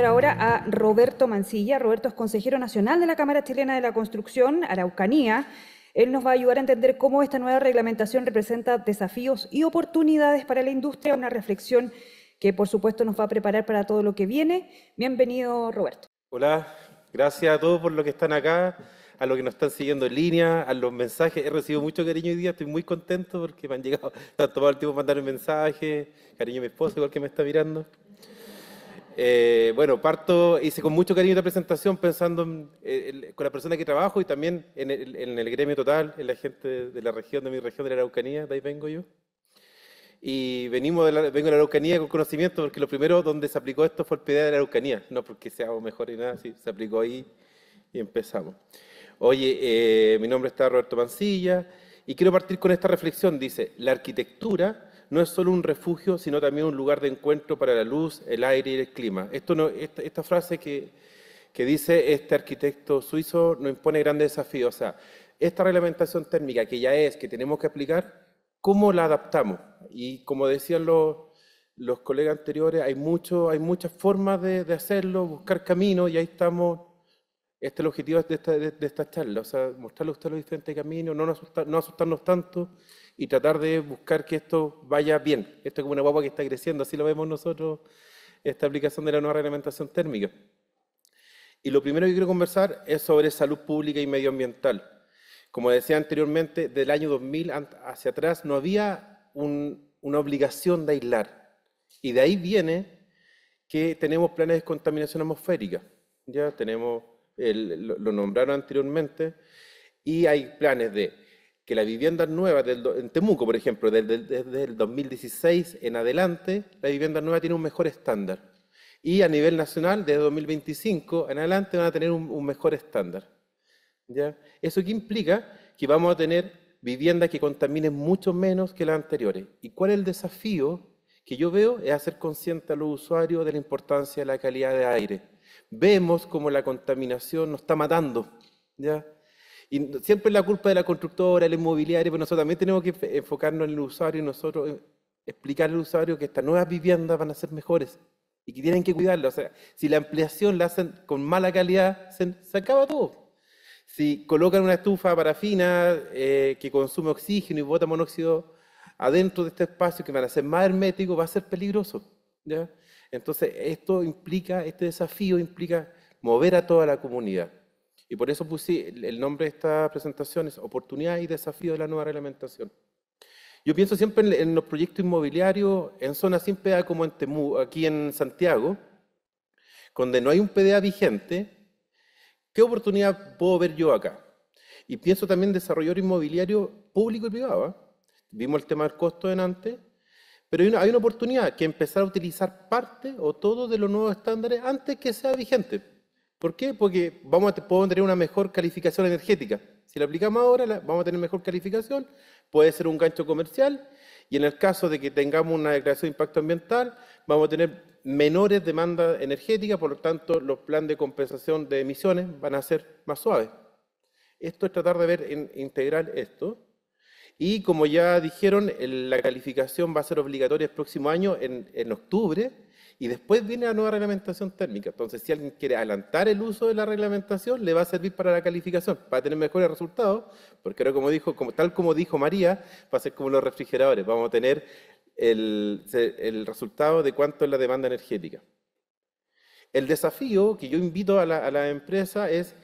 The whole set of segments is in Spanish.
ahora a Roberto Mancilla. Roberto es consejero nacional de la Cámara Chilena de la Construcción, Araucanía. Él nos va a ayudar a entender cómo esta nueva reglamentación representa desafíos y oportunidades para la industria, una reflexión que por supuesto nos va a preparar para todo lo que viene. Bienvenido, Roberto. Hola, gracias a todos por los que están acá, a los que nos están siguiendo en línea, a los mensajes. He recibido mucho cariño hoy día, estoy muy contento porque me han llegado, se han el tiempo mandar un mensaje, cariño a mi esposa, igual que me está mirando. Eh, bueno, parto, hice con mucho cariño esta presentación pensando eh, con la persona que trabajo y también en el, gremio total, en la gente de la región, de mi región, de la Araucanía, de ahí vengo yo. Y venimos de vengo de la Araucanía con conocimiento porque lo primero donde se aplicó esto fue el PDA de la Araucanía, no porque sea mejor ni nada, sí, se aplicó ahí y empezamos. Oye, eh, mi nombre está Roberto Mancilla y quiero partir con esta reflexión, dice, la arquitectura no es solo un refugio, sino también un lugar de encuentro para la luz, el aire y el clima. esta, frase que, que dice este arquitecto suizo nos impone grandes desafíos. O sea, esta reglamentación térmica que ya es, que tenemos que aplicar, ¿cómo la adaptamos? Y como decían los, los colegas anteriores, hay, mucho, hay muchas formas de, de hacerlo, buscar caminos, y ahí estamos este es el objetivo de esta, charla, o sea, mostrarle a usted los diferentes caminos, no, no asustarnos tanto y tratar de buscar que esto vaya bien. Esto es como una guapa que está creciendo, así lo vemos nosotros, esta aplicación de la nueva reglamentación térmica. Y lo primero que quiero conversar es sobre salud pública y medioambiental. Como decía anteriormente, del año 2000 hacia atrás no había una obligación de aislar. Y de ahí viene que tenemos planes de contaminación atmosférica. Ya tenemos lo, nombraron anteriormente, y hay planes de que la vivienda nueva en Temuco, por ejemplo, desde, el 2016 en adelante, la vivienda nueva tiene un mejor estándar. Y a nivel nacional, desde 2025 en adelante, van a tener un, mejor estándar. ¿Ya? ¿Eso qué implica? Que vamos a tener viviendas que contaminen mucho menos que las anteriores. ¿Y cuál es el desafío que yo veo? Es hacer consciente a los usuarios de la importancia de la calidad de aire vemos como la contaminación nos está matando. ¿ya? Y siempre la culpa de la constructora, el inmobiliario, pero nosotros también tenemos que enfocarnos en el usuario y nosotros eh, explicarle al usuario que estas nuevas viviendas van a ser mejores y que tienen que cuidarlas. O sea, si la ampliación la hacen con mala calidad, se, acaba todo. Si colocan una estufa parafina eh, que consume oxígeno y bota monóxido adentro de este espacio que van a ser más hermético, va a ser peligroso. ¿ya? Entonces, esto implica, este desafío implica mover a toda la comunidad. Y por eso puse el nombre de esta presentación es Oportunidad y Desafío de la Nueva Reglamentación. Yo pienso siempre en, los proyectos inmobiliarios en zonas sin PDA ah, como aquí en Santiago, donde no hay un PDA vigente, ¿qué oportunidad puedo ver yo acá? Y pienso también en desarrollar inmobiliario público y privado. ¿ah? Vimos el tema del costo en antes, pero hay una, oportunidad que empezar a utilizar parte o todo de los nuevos estándares antes que sea vigente. ¿Por qué? Porque vamos a, podemos tener una mejor calificación energética. Si la aplicamos ahora, vamos a tener mejor calificación, puede ser un gancho comercial y en el caso de que tengamos una declaración de impacto ambiental, vamos a tener menores demandas energéticas, por lo tanto los planes de compensación de emisiones van a ser más suaves. Esto es tratar de ver en integral esto. Y como ya dijeron, la calificación va a ser obligatoria el próximo año en, octubre. Y después viene la nueva reglamentación térmica. Entonces, si alguien quiere adelantar el uso de la reglamentación, le va a servir para la calificación, para tener mejores resultados, porque como dijo, tal como dijo María, va a ser como los refrigeradores, vamos a tener el, resultado de cuánto es la demanda energética. El desafío que yo invito a la, empresa es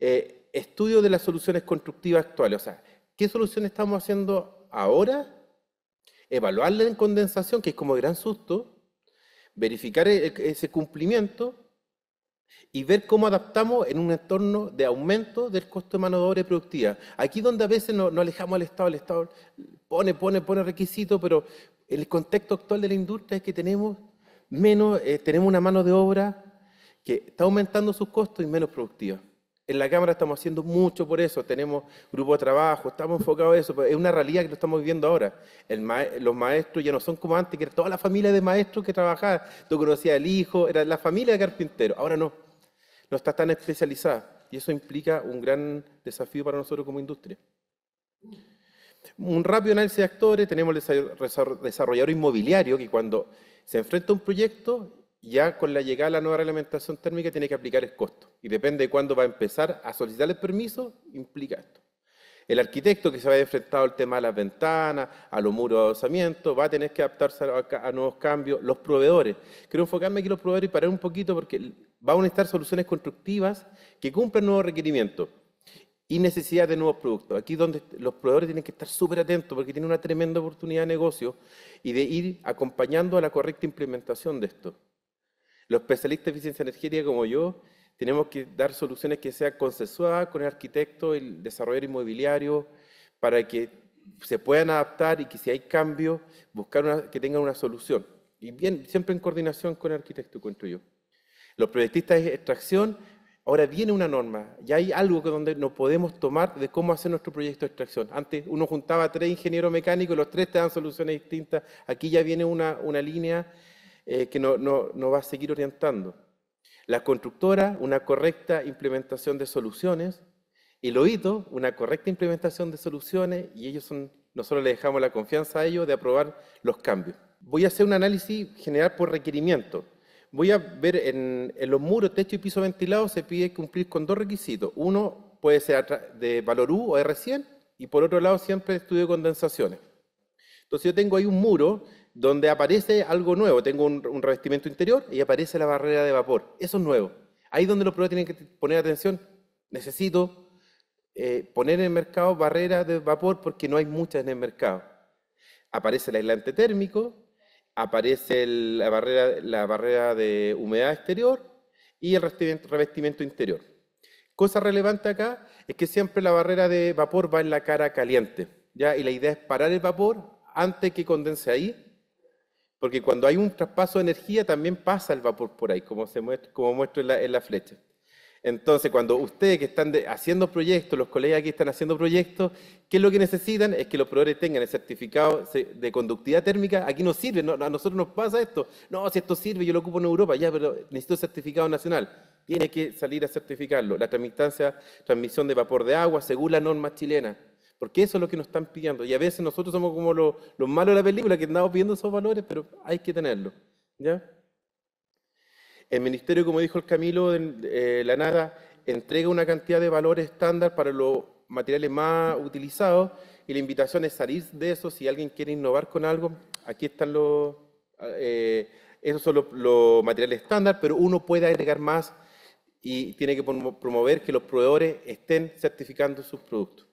eh, estudio de las soluciones constructivas actuales, o sea, ¿Qué solución estamos haciendo ahora? Evaluar en condensación, que es como gran susto, verificar e-, e-, ese cumplimiento y ver cómo adaptamos en un entorno de aumento del costo de mano de obra y productiva. Aquí donde a veces nos no alejamos al Estado, el Estado pone, pone, pone requisitos, pero el contexto actual de la industria es que tenemos menos, eh, tenemos una mano de obra que está aumentando sus costos y menos productiva en la Cámara estamos haciendo mucho por eso, tenemos grupo de trabajo, estamos enfocados en eso, pero es una realidad que lo estamos viviendo ahora. El los maestros ya no son como antes, que era toda la familia de maestros que trabajaba, tú conocía al hijo, era la familia de carpinteros, ahora no, no está tan especializada y eso implica un gran desafío para nosotros como industria. Un rápido análisis de actores, tenemos el desarrollador inmobiliario que cuando se enfrenta a un proyecto ya con la llegada de la nueva reglamentación térmica tiene que aplicar el costo. Y depende de cuándo va a empezar a solicitar el permiso, implica esto. El arquitecto que se vaya enfrentado al tema de las ventanas, a los muros de adosamiento, va a tener que adaptarse a, nuevos cambios. Los proveedores. Quiero enfocarme aquí en los proveedores y parar un poquito porque van a necesitar soluciones constructivas que cumplan nuevos requerimientos y necesidad de nuevos productos. Aquí donde los proveedores tienen que estar súper atentos porque tienen una tremenda oportunidad de negocio y de ir acompañando a la correcta implementación de esto. Los especialistas de eficiencia energética como yo tenemos que dar soluciones que sean consensuadas con el arquitecto, el desarrollador inmobiliario, para que se puedan adaptar y que si hay cambio, buscar una, que tengan una solución. Y bien, siempre en coordinación con el arquitecto, cuento yo. Los proyectistas de extracción, ahora viene una norma, ya hay algo que donde nos podemos tomar de cómo hacer nuestro proyecto de extracción. Antes uno juntaba a tres ingenieros mecánicos, los tres te dan soluciones distintas, aquí ya viene una, una línea eh, que nos no, va a seguir orientando. La constructora, una correcta implementación de soluciones. El oído, una correcta implementación de soluciones. Y ellos son, nosotros les dejamos la confianza a ellos de aprobar los cambios. Voy a hacer un análisis general por requerimiento. Voy a ver en, los muros, techo y piso ventilado, se pide cumplir con dos requisitos. Uno puede ser de valor U o R100 y por otro lado siempre estudio condensaciones. Entonces yo tengo ahí un muro donde aparece algo nuevo. Tengo un, revestimiento interior y aparece la barrera de vapor. Eso es nuevo. Ahí donde los proveedores tienen que poner atención. Necesito eh, poner en el mercado barreras de vapor porque no hay muchas en el mercado. Aparece el aislante térmico, aparece la, barrera, la barrera de humedad exterior y el revestimiento, revestimiento interior. Cosa relevante acá es que siempre la barrera de vapor va en la cara caliente, ¿ya? y la idea es parar el vapor antes que condense ahí porque cuando hay un traspaso de energía también pasa el vapor por ahí, como, se muestra, muestro en la, flecha. Entonces, cuando ustedes que están haciendo proyectos, los colegas que están haciendo proyectos, ¿qué es lo que necesitan? Es que los proveedores tengan el certificado de conductividad térmica. Aquí no sirve, a nosotros nos pasa esto. No, si esto sirve, yo lo ocupo en Europa, ya, pero necesito certificado nacional. Tiene que salir a certificarlo. La transmisión de vapor de agua según la norma chilena. Porque eso es lo que nos están pidiendo. Y a veces nosotros somos como los, malos de la película, que andamos pidiendo esos valores, pero hay que tenerlos. El ministerio, como dijo el Camilo, de eh, la nada, entrega una cantidad de valores estándar para los materiales más utilizados y la invitación es salir de eso. Si alguien quiere innovar con algo, aquí están los... Eh, esos son los materiales estándar, pero uno puede agregar más y tiene que promover que los proveedores estén certificando sus productos.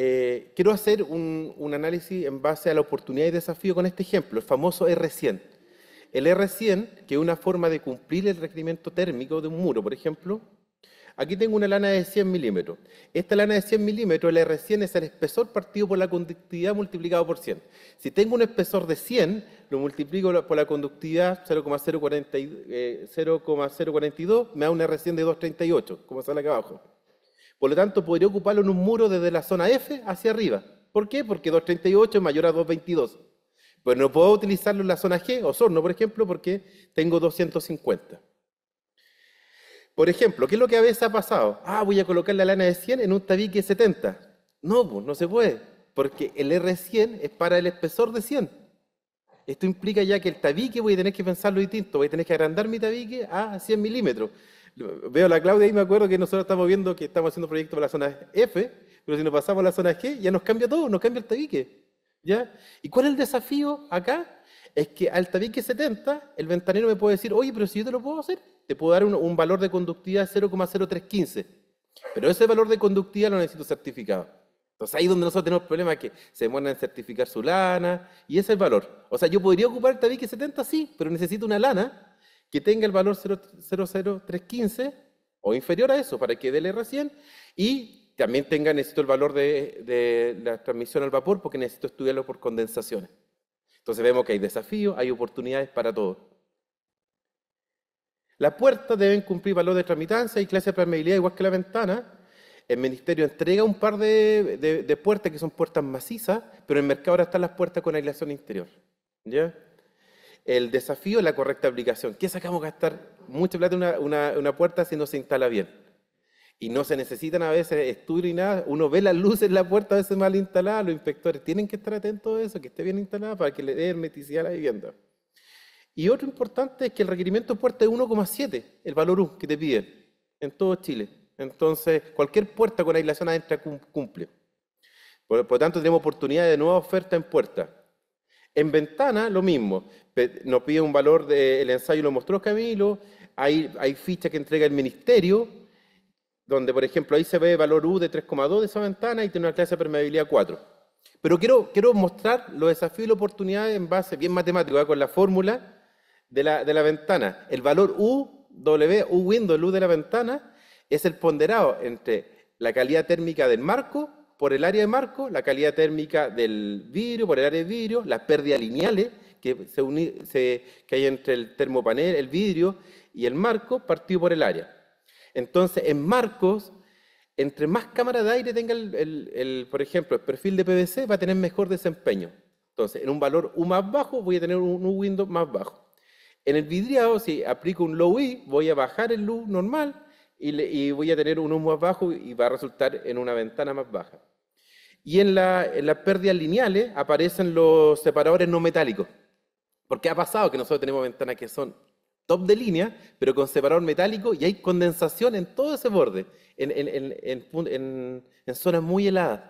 Eh, quiero hacer un, análisis en base a la oportunidad y desafío con este ejemplo, el famoso R100. El R100, que es una forma de cumplir el requerimiento térmico de un muro, por ejemplo. Aquí tengo una lana de 100 milímetros. Esta lana de 100 milímetros, el R100, es el espesor partido por la conductividad multiplicado por 100. Si tengo un espesor de 100, lo multiplico por la conductividad 0,042, eh, me da un R100 de 238, como sale acá abajo. Por lo tanto, podría ocuparlo en un muro desde la zona F hacia arriba. ¿Por qué? Porque 238 es mayor a 222. Pues no puedo utilizarlo en la zona G, o Osorno, por ejemplo, porque tengo 250. Por ejemplo, ¿qué es lo que a veces ha pasado? Ah, voy a colocar la lana de 100 en un tabique 70. No, pues no se puede, porque el R100 es para el espesor de 100. Esto implica ya que el tabique voy a tener que pensarlo distinto, voy a tener que agrandar mi tabique a 100 milímetros. Veo a la Claudia y me acuerdo que nosotros estamos viendo que estamos haciendo proyectos para la zona F, pero si nos pasamos a la zona G, ya nos cambia todo, nos cambia el tabique. ¿ya? ¿Y cuál es el desafío acá? Es que al tabique 70, el ventanero me puede decir, oye, pero si yo te lo puedo hacer, te puedo dar un, valor de conductividad 0,0315. Pero ese valor de conductividad lo necesito certificado. Entonces ahí donde nosotros tenemos problemas que se demoran en certificar su lana y ese es el valor. O sea, yo podría ocupar el tabique 70, sí, pero necesito una lana que tenga el valor 00315 o inferior a eso para que dele recién, y también tenga, necesito el valor de, la transmisión al vapor porque necesito estudiarlo por condensaciones. Entonces vemos que hay desafíos, hay oportunidades para todos. Las puertas deben cumplir valor de tramitancia y clase de permeabilidad igual que la ventana. El ministerio entrega un par de, puertas que son puertas macizas, pero en el mercado ahora están las puertas con aislación interior. ¿Ya? El desafío es la correcta aplicación. ¿Qué sacamos gastar mucha plata en una, puerta si no se instala bien? Y no se necesitan a veces estudios y nada. Uno ve las luces en la puerta a veces mal instaladas. Los inspectores tienen que estar atentos a eso, que esté bien instalada para que le dé hermeticidad a la vivienda. Y otro importante es que el requerimiento de puerta es 1,7, el valor 1 que te piden en todo Chile. Entonces, cualquier puerta con aislación adentro cumple. Por, lo tanto, tenemos oportunidad de nueva oferta en puertas. En ventana, lo mismo. Nos pide un valor de el ensayo, lo mostró Camilo. Hay, hay fichas que entrega el ministerio, donde, por ejemplo, ahí se ve valor U de 3,2 de esa ventana y tiene una clase de permeabilidad 4. Pero quiero, quiero mostrar los desafíos y las oportunidades en base, bien matemático, ¿eh? con la fórmula de la, de la, ventana. El valor U, W, U window, U de la ventana, es el ponderado entre la calidad térmica del marco por el área de marco, la calidad térmica del vidrio, por el área de vidrio, las pérdidas lineales que, se, hay entre el termopanel, el vidrio y el marco, partido por el área. Entonces, en marcos, entre más cámara de aire tenga, el, por ejemplo, el perfil de PVC, va a tener mejor desempeño. Entonces, en un valor U más bajo, voy a tener un U window más bajo. En el vidriado, si aplico un low e voy a bajar el U normal y, y voy a tener un U más bajo y va a resultar en una ventana más baja y en, las pérdidas lineales eh, aparecen los separadores no metálicos. Porque ha pasado que nosotros tenemos ventanas que son top de línea, pero con separador metálico y hay condensación en todo ese borde, en, zonas muy heladas.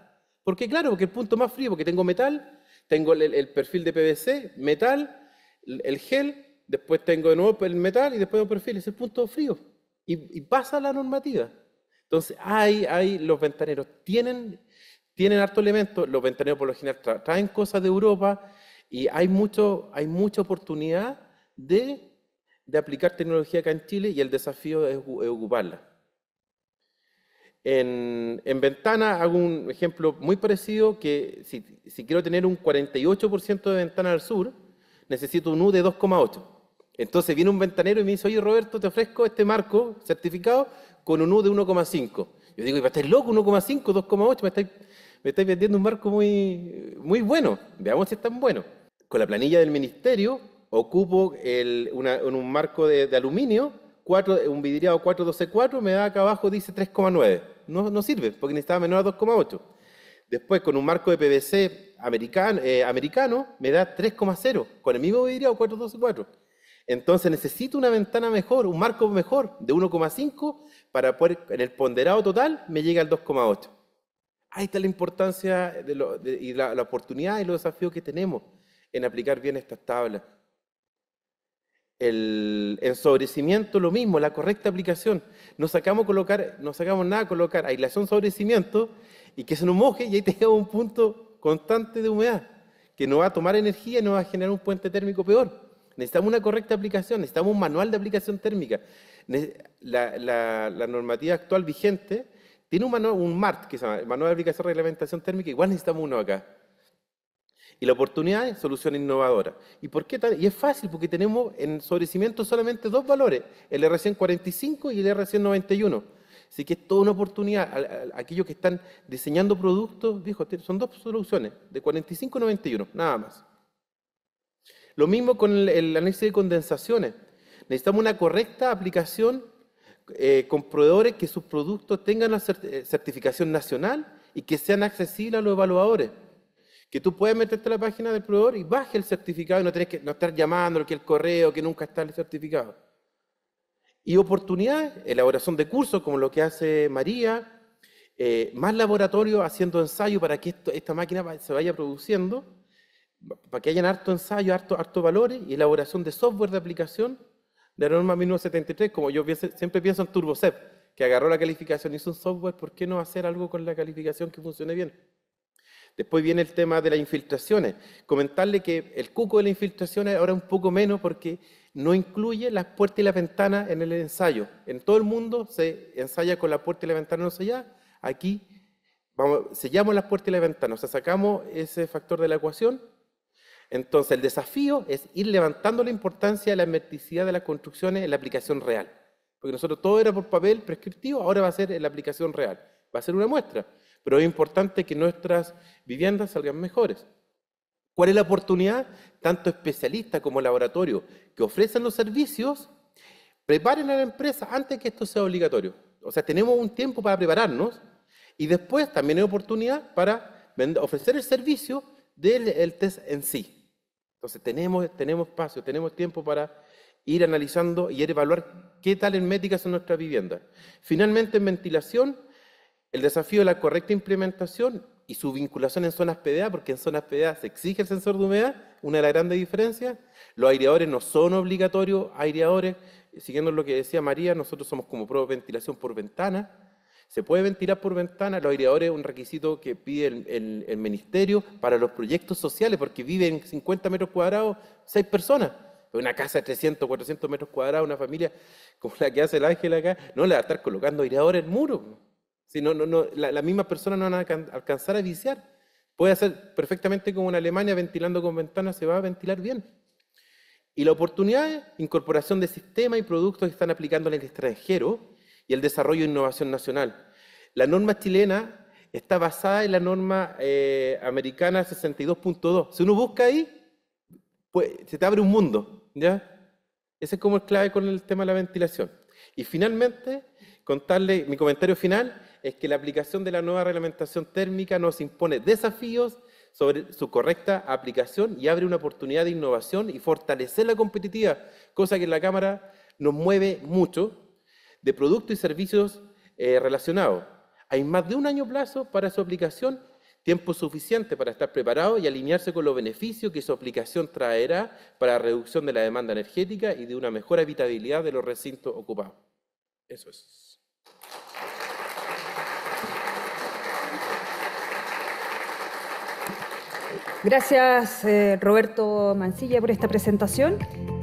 Porque claro, porque el punto más frío, porque tengo metal, tengo el, perfil de PVC, metal, el, gel, después tengo de nuevo el metal y después el perfil, es el punto frío. Y, pasa la normativa. Entonces, hay, los ventaneros tienen, tienen harto elementos, los ventaneros por lo general traen cosas de Europa y hay, mucho, hay mucha oportunidad de, aplicar tecnología acá en Chile y el desafío es, ocuparla. En, en, ventana hago un ejemplo muy parecido que si, quiero tener un 48% de ventana al sur, necesito un U de 2,8. Entonces viene un ventanero y me dice, oye Roberto, te ofrezco este marco certificado con un U de 1,5. Yo digo, ¿y estar loco? 1,5, 2,8, me estáis me estáis vendiendo un marco muy, muy bueno, veamos si es tan bueno. Con la planilla del ministerio ocupo el, un marco de, aluminio, un vidriado 4124, me da acá abajo, dice 3,9. No, no sirve, porque necesitaba menor a 2,8. Después, con un marco de PVC americano, eh, americano me da 3,0, con el mismo vidriado 4124. Entonces necesito una ventana mejor, un marco mejor de 1,5 para poder, en el ponderado total me llega al 2,8. Ahí está la importancia y la, oportunidad y los desafíos que tenemos en aplicar bien estas tablas. El ensobrecimiento, lo mismo, la correcta aplicación. No sacamos, sacamos nada a colocar aislación sobrecimiento y que se nos moje y ahí tengamos un punto constante de humedad que no va a tomar energía y nos va a generar un puente térmico peor. Necesitamos una correcta aplicación, necesitamos un manual de aplicación térmica. La, la normativa actual vigente tiene un, MART, que se llama, el Manual de Aplicación de Reglamentación Térmica, igual necesitamos uno acá. Y la oportunidad es solución innovadora. ¿Y por qué Y es fácil, porque tenemos en sobrecimiento solamente dos valores, el r 145 y el r 191 Así que es toda una oportunidad. Aquellos que están diseñando productos, viejo, son dos soluciones, de 45 a 91, nada más. Lo mismo con el análisis de condensaciones. Necesitamos una correcta aplicación eh, con proveedores que sus productos tengan la eh, certificación nacional y que sean accesibles a los evaluadores. Que tú puedes meterte a la página del proveedor y baje el certificado y no tenés que no estar llamando que el correo, que nunca está el certificado. Y oportunidades, elaboración de cursos como lo que hace María, eh, más laboratorios haciendo ensayo para que esta máquina se vaya produciendo, para que hayan harto ensayo, harto, harto valores y elaboración de software de aplicación de norma 1973, como yo siempre pienso en TurboCEP, que agarró la calificación, hizo un software, ¿por qué no hacer algo con la calificación que funcione bien? Después viene el tema de las infiltraciones. Comentarle que el cuco de las infiltraciones ahora es un poco menos porque no incluye las puertas y las ventanas en el ensayo. En todo el mundo se ensaya con la puerta y la ventana no sellada. Aquí vamos, sellamos las puertas y las ventanas, o sea, sacamos ese factor de la ecuación entonces, el desafío es ir levantando la importancia de la hermeticidad de las construcciones en la aplicación real. Porque nosotros todo era por papel prescriptivo, ahora va a ser en la aplicación real. Va a ser una muestra. Pero es importante que nuestras viviendas salgan mejores. ¿Cuál es la oportunidad? Tanto especialistas como laboratorios que ofrecen los servicios, preparen a la empresa antes que esto sea obligatorio. O sea, tenemos un tiempo para prepararnos y después también hay oportunidad para ofrecer el servicio del test en sí. Entonces tenemos, tenemos espacio, tenemos tiempo para ir analizando y evaluar qué tal en herméticas son nuestras viviendas. Finalmente, en ventilación, el desafío de la correcta implementación y su vinculación en zonas PDA, porque en zonas PDA se exige el sensor de humedad, una de las grandes diferencias. Los aireadores no son obligatorios, aireadores, siguiendo lo que decía María, nosotros somos como pro ventilación por ventana, se puede ventilar por ventana, los aireadores es un requisito que pide el, ministerio para los proyectos sociales, porque viven 50 metros cuadrados seis personas. Una casa de 300, 400 metros cuadrados, una familia como la que hace el Ángel acá, no le va a estar colocando aireadores en muro. Si no, no, no, la, misma persona no van a alcanzar a viciar. Puede hacer perfectamente como en Alemania, ventilando con ventana, se va a ventilar bien. Y la oportunidad, incorporación de sistemas y productos que están aplicando en el extranjero, y el desarrollo e innovación nacional. La norma chilena está basada en la norma eh, americana 62.2. Si uno busca ahí, pues se te abre un mundo, ¿ya? Ese es como el clave con el tema de la ventilación. Y finalmente, contarle, mi comentario final es que la aplicación de la nueva reglamentación térmica nos impone desafíos sobre su correcta aplicación y abre una oportunidad de innovación y fortalecer la competitividad, cosa que en la Cámara nos mueve mucho de productos y servicios eh, relacionados. Hay más de un año plazo para su aplicación, tiempo suficiente para estar preparado y alinearse con los beneficios que su aplicación traerá para la reducción de la demanda energética y de una mejor habitabilidad de los recintos ocupados. Eso es. Gracias, eh, Roberto Mancilla, por esta presentación.